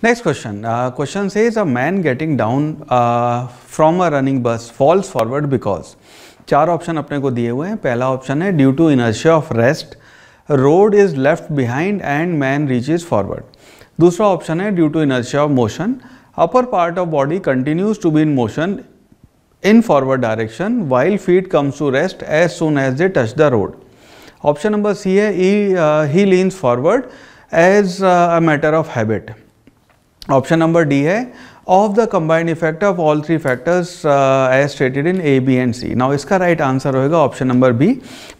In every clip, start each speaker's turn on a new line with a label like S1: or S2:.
S1: Next question. Uh, question says a man getting down uh, from a running bus falls forward because चार option अपने को दिए हुए हैं पहला ऑप्शन है due to inertia of rest road is left behind and man reach is forward दूसरा option है due to inertia of motion upper part of body continues to be in motion in forward direction while feet comes to rest as soon as they touch the road option number C है he leans forward as a matter of habit option number D है of the combined effect of all three factors as stated in A B and C now इसका right right answer होगा option number B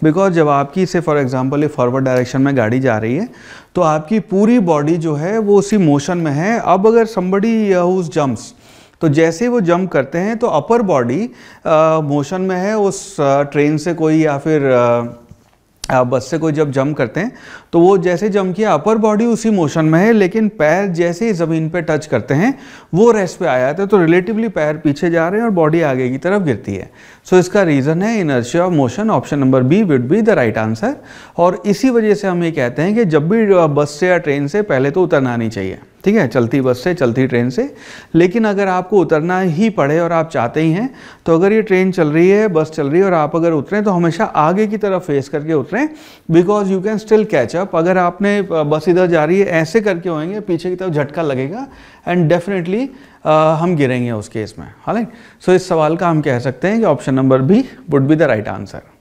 S1: because जब आपकी से for example ये forward direction में गाड़ी जा रही है तो आपकी पूरी बॉडी जो है वो उसी मोशन में है अब अगर संबड़ी हुज जंप्स तो जैसे ही वो जंप करते हैं तो अपर बॉडी मोशन में है उस ट्रेन uh, से कोई या फिर uh, आप बस से कोई जब जंप करते हैं तो वो जैसे जंप किया अपर बॉडी उसी मोशन में है लेकिन पैर जैसे ही ज़मीन पे टच करते हैं वो रेस्ट पे आ जाते हैं तो रिलेटिवली पैर पीछे जा रहे हैं और बॉडी आगे की तरफ गिरती है सो so, इसका रीज़न है inertia of motion option number B will be the right answer और इसी वजह से हम ये कहते हैं कि जब भी बस से या ट्रेन से पहले तो उतरना नहीं चाहिए ठीक है चलती बस से चलती ट्रेन से लेकिन अगर आपको उतरना ही पड़े और आप चाहते ही हैं तो अगर ये ट्रेन चल रही है बस चल रही है और आप अगर उतरें तो हमेशा आगे की तरफ फेस करके उतरें because you can still catch up अगर आपने बस इधर जा रही है ऐसे करके होएंगे पीछे की तरफ झटका लगेगा एंड डेफिनेटली हम गिरेंगे उस केस में हालांकि सो so, इस सवाल का हम कह सकते हैं कि option number B would be the right answer